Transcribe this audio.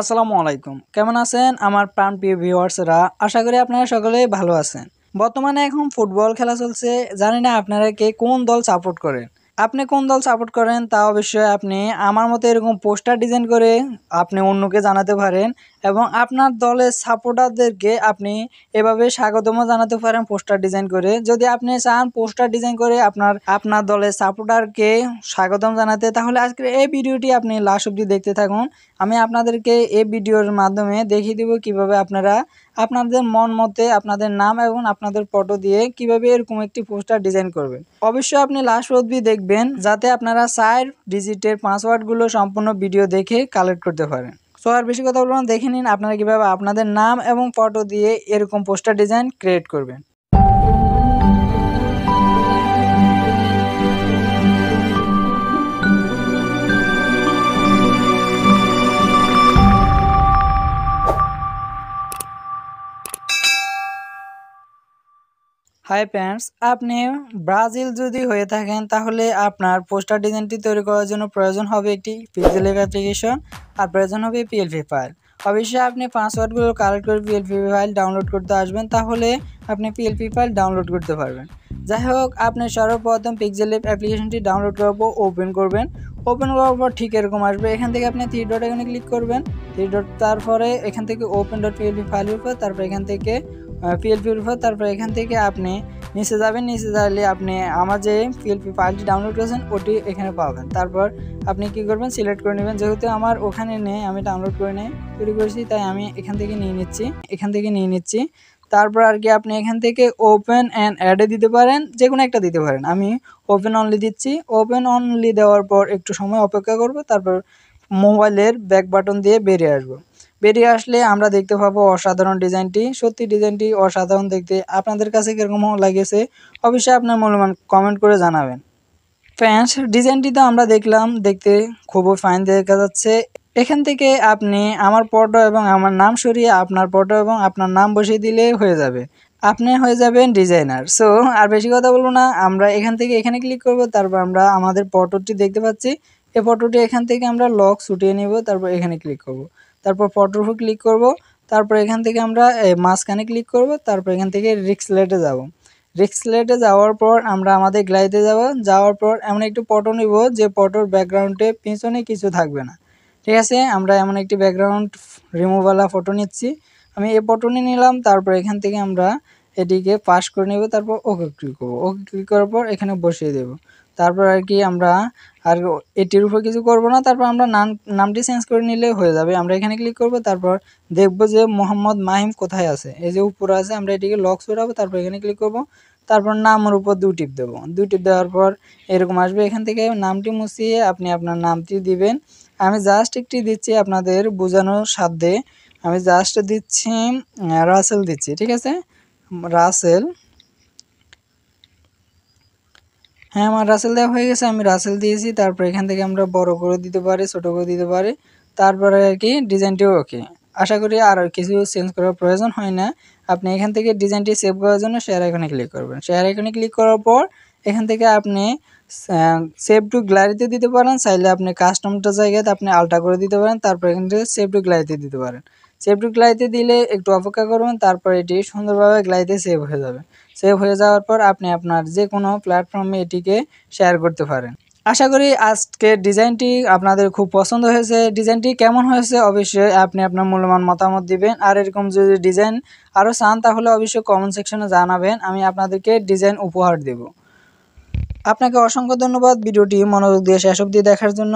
আসসালামু আলাইকুম কেমন আছেন আমার প্রাণ প্রিয় ভিউয়ার্সরা আশা করি আপনারা সকলেই ভালো আছেন বর্তমানে এখন ফুটবল খেলা চলছে জানি না আপনারা কে কোন দল সাপোর্ট করেন আপনি কোন দল সাপোর্ট করেন তা অবশ্যই আপনি আমার মতো এরকম পোস্টার ডিজাইন করে আপনি অন্যকে জানাতে পারেন এবং আপনার দলের সাপোর্টারদেরকে আপনি এভাবে স্বাগতম জানাতে পারেন পোস্টার ডিজাইন করে যদি আপনি চান পোস্টার ডিজাইন করে আপনার আপনার দলের সাপোর্টারকে স্বাগতম জানাতে তাহলে আজকের এই ভিডিওটি আপনি লাস্ট অব্দি দেখতে থাকুন আমি আপনাদেরকে এই ভিডিওর মাধ্যমে দেখিয়ে দেব কিভাবে আপনারা আপনাদের মন মতে আপনাদের নাম এবং আপনাদের ফটো দিয়ে কিভাবে এরকম একটি পোস্টার ডিজাইন করবেন অবশ্যই আপনি লাস্ট অবধি দেখবেন যাতে আপনারা সাইড ডিজিটের পাসওয়ার্ডগুলো সম্পূর্ণ ভিডিও দেখে কালেক্ট করতে পারেন সো আর বেশি কথা বলবো না দেখে নিন আপনারা কীভাবে আপনাদের নাম এবং ফটো দিয়ে এরকম পোস্টার ডিজাইন ক্রিয়েট করবেন হাই প্যান্টস আপনি ব্রাজিল যদি হয়ে থাকেন তাহলে আপনার পোস্টার ডিজাইনটি তৈরি করার জন্য প্রয়োজন হবে একটি পিক্সেলের অ্যাপ্লিকেশন আর প্রয়োজন হবে পিএলপি ফাইল অবশ্যই আপনি পাসওয়ার্ডগুলো কালেক্ট করে পিএলপি ফাইল ডাউনলোড করতে আসবেন তাহলে আপনি পিএলপি ফাইল ডাউনলোড করতে পারবেন যাই হোক আপনি সর্বপ্রথম পিক্সেল অ্যাপ্লিকেশনটি ডাউনলোড করার পর ওপেন করবেন ওপেন করার পর ঠিক এরকম আসবে এখান থেকে আপনি থ্রি ডট এখানে ক্লিক করবেন থ্রি ডট তারপরে এখান থেকে ওপেন ডট পিএলপি ফাইলের উপর তারপর এখান থেকে পিএল পিউরিফায়ার তারপর এখান থেকে আপনি নিচে যাবেন নিচে যাইলে আপনি আমার যে পিএলপি ফাইলটি ডাউনলোড করেছেন ওটি এখানে পাবেন তারপর আপনি কি করবেন সিলেক্ট করে নেবেন যেহেতু আমার ওখানে নেই আমি ডাউনলোড করে নেই তৈরি করেছি তাই আমি এখান থেকে নিয়ে নিচ্ছি এখান থেকে নিয়ে নিচ্ছি তারপর আর কি আপনি এখান থেকে ওপেন অ্যান্ড অ্যাডে দিতে পারেন যে কোনো একটা দিতে পারেন আমি ওপেন অনলি দিচ্ছি ওপেন অনলি দেওয়ার পর একটু সময় অপেক্ষা করব তারপর মোবাইলের ব্যাক বাটন দিয়ে বেরিয়ে আসবো বেরিয়ে আসলে আমরা দেখতে পাবো অসাধারণ ডিজাইনটি সত্যি ডিজাইনটি অসাধারণ দেখতে আপনাদের কাছে কীরকম লাগেছে অবশ্যই আপনার মূল্যবান কমেন্ট করে জানাবেন ফ্যান্স ডিজাইনটি তো আমরা দেখলাম দেখতে খুবই ফাইন দেখা যাচ্ছে এখান থেকে আপনি আমার পটো এবং আমার নাম সরিয়ে আপনার পটো এবং আপনার নাম বসিয়ে দিলে হয়ে যাবে আপনি হয়ে যাবেন ডিজাইনার সো আর বেশি কথা বলবো না আমরা এখান থেকে এখানে ক্লিক করব তারপর আমরা আমাদের পটোটি দেখতে পাচ্ছি এই ফটোটি এখান থেকে আমরা লক ছুটিয়ে নেব তারপর এখানে ক্লিক করব তারপর ফটোর উপর ক্লিক করব তারপর এখান থেকে আমরা মাঝখানে ক্লিক করব তারপর এখান থেকে রিক্সলেটে যাব রিক্সলেটে যাওয়ার পর আমরা আমাদের গ্লাইতে যাব যাওয়ার পর এমন একটি ফটো নিব যে ফটোর ব্যাকগ্রাউন্ডে পিছনে কিছু থাকবে না ঠিক আছে আমরা এমন একটি ব্যাকগ্রাউন্ড রিমুভালা ফটো নিচ্ছি আমি এই ফটো নিয়ে নিলাম তারপর এখান থেকে আমরা এটিকে পাস করে নেব তারপর ওকে ক্লিক করবো ওকে ক্লিক করার পর এখানে বসিয়ে দেব তারপর আর কি আমরা আর এটির উপর কিছু করব না তারপর আমরা নাম নামটি চেঞ্জ করে নিলে হয়ে যাবে আমরা এখানে ক্লিক করব তারপর দেখব যে মোহাম্মদ মাহিম কোথায় আছে এই যে উপরে আছে আমরা এটিকে লক সরাবো তারপর এখানে ক্লিক করব তারপর নামের উপর দু টিপ দেবো দু টিপ দেওয়ার পর এরকম আসবে এখান থেকে নামটি মুছিয়ে আপনি আপনার নামটি দিবেন আমি জাস্ট একটি দিচ্ছি আপনাদের বোঝানোর সাধ্যে আমি জাস্ট দিচ্ছি রাসেল দিচ্ছি ঠিক আছে রাসেল হ্যাঁ আমার রাসেল দেওয়া হয়ে গেছে আমি রাসেল দিয়েছি তারপর এখান থেকে আমরা বড় করে দিতে পারি ছোটো করে দিতে পারি তারপরে আর কি ডিজাইনটিও ওকে আশা করি আর কিছু চেঞ্জ করার প্রয়োজন হয় না আপনি এখান থেকে ডিজাইনটি সেভ করার জন্য শেয়ার আইকনে ক্লিক করবেন শেয়ার আইকনে ক্লিক করার পর এখান থেকে আপনি সেভ টু গ্যালারিতে দিতে পারেন চাইলে আপনি কাস্টমটা জায়গায় আপনি আলটা করে দিতে পারেন তারপর এখান থেকে সেভ টু গ্যালারিতে দিতে পারেন সেভটি গ্লাইতে দিলে একটু অপেক্ষা করুন তারপর এটি সুন্দরভাবে গ্লাইতে সেভ হয়ে যাবে সেভ হয়ে যাওয়ার পর আপনি আপনার যে কোনো প্ল্যাটফর্মে এটিকে শেয়ার করতে পারেন আশা করি আজকের ডিজাইনটি আপনাদের খুব পছন্দ হয়েছে ডিজাইনটি কেমন হয়েছে অবশ্যই আপনি আপনার মূল্যবান মতামত দিবেন আর এরকম যদি ডিজাইন আরও চান তাহলে অবশ্যই কমেন্ট সেকশনে জানাবেন আমি আপনাদেরকে ডিজাইন উপহার দেব আপনাকে অসংখ্য ধন্যবাদ ভিডিওটি মনোযোগ দিয়ে শেষ অবধি দেখার জন্য